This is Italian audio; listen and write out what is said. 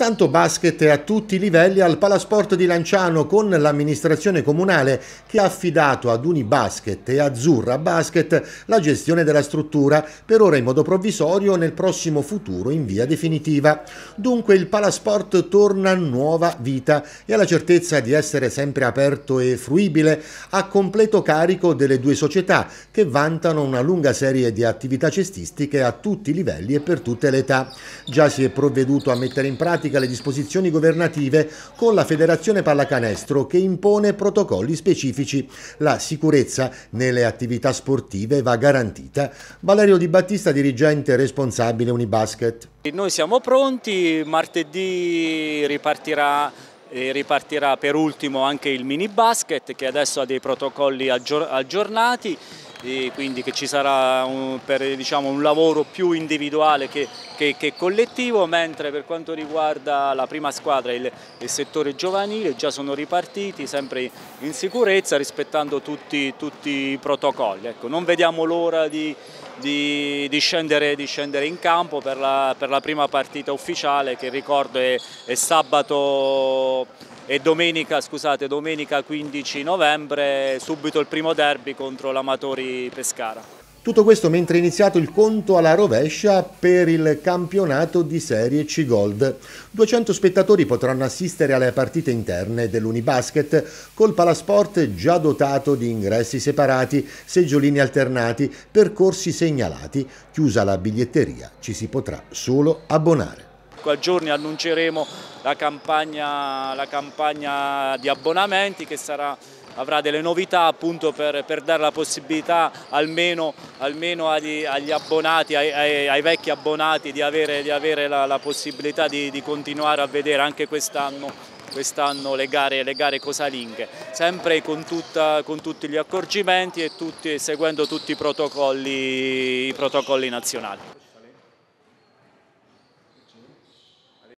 Tanto basket a tutti i livelli al Palasport di Lanciano con l'amministrazione comunale che ha affidato ad Unibasket e Azzurra Basket la gestione della struttura, per ora in modo provvisorio, nel prossimo futuro in via definitiva. Dunque il Palasport torna nuova vita e ha la certezza di essere sempre aperto e fruibile a completo carico delle due società che vantano una lunga serie di attività cestistiche a tutti i livelli e per tutte le età. Già si è provveduto a mettere in pratica applica le disposizioni governative con la Federazione Pallacanestro che impone protocolli specifici. La sicurezza nelle attività sportive va garantita. Valerio Di Battista, dirigente responsabile Unibasket. Noi siamo pronti, martedì ripartirà e eh, ripartirà per ultimo anche il mini basket che adesso ha dei protocolli aggiornati quindi che ci sarà un, per, diciamo, un lavoro più individuale che, che, che, collettivo, mentre per quanto riguarda la prima squadra e il, il, settore giovanile già sono ripartiti sempre in sicurezza rispettando tutti, tutti i protocolli. Ecco, non vediamo l'ora di, di, di, scendere, di, scendere, in campo per la, per la, prima partita ufficiale che ricordo è, è sabato e domenica, scusate, domenica 15 novembre subito il primo derby contro l'Amatori Pescara. Tutto questo mentre è iniziato il conto alla rovescia per il campionato di Serie C Gold. 200 spettatori potranno assistere alle partite interne dell'Unibasket col palasport già dotato di ingressi separati, seggiolini alternati, percorsi segnalati. Chiusa la biglietteria, ci si potrà solo abbonare a giorni annunceremo la campagna, la campagna di abbonamenti che sarà avrà delle novità appunto per, per dare la possibilità almeno, almeno agli, agli, abbonati, ai, ai, ai, vecchi abbonati di avere, di avere la, la, possibilità di, di, continuare a vedere anche quest'anno quest le, gare, le gare cosalinghe, sempre con, tutta, con tutti gli accorgimenti e tutti, seguendo tutti i protocolli, i protocolli nazionali.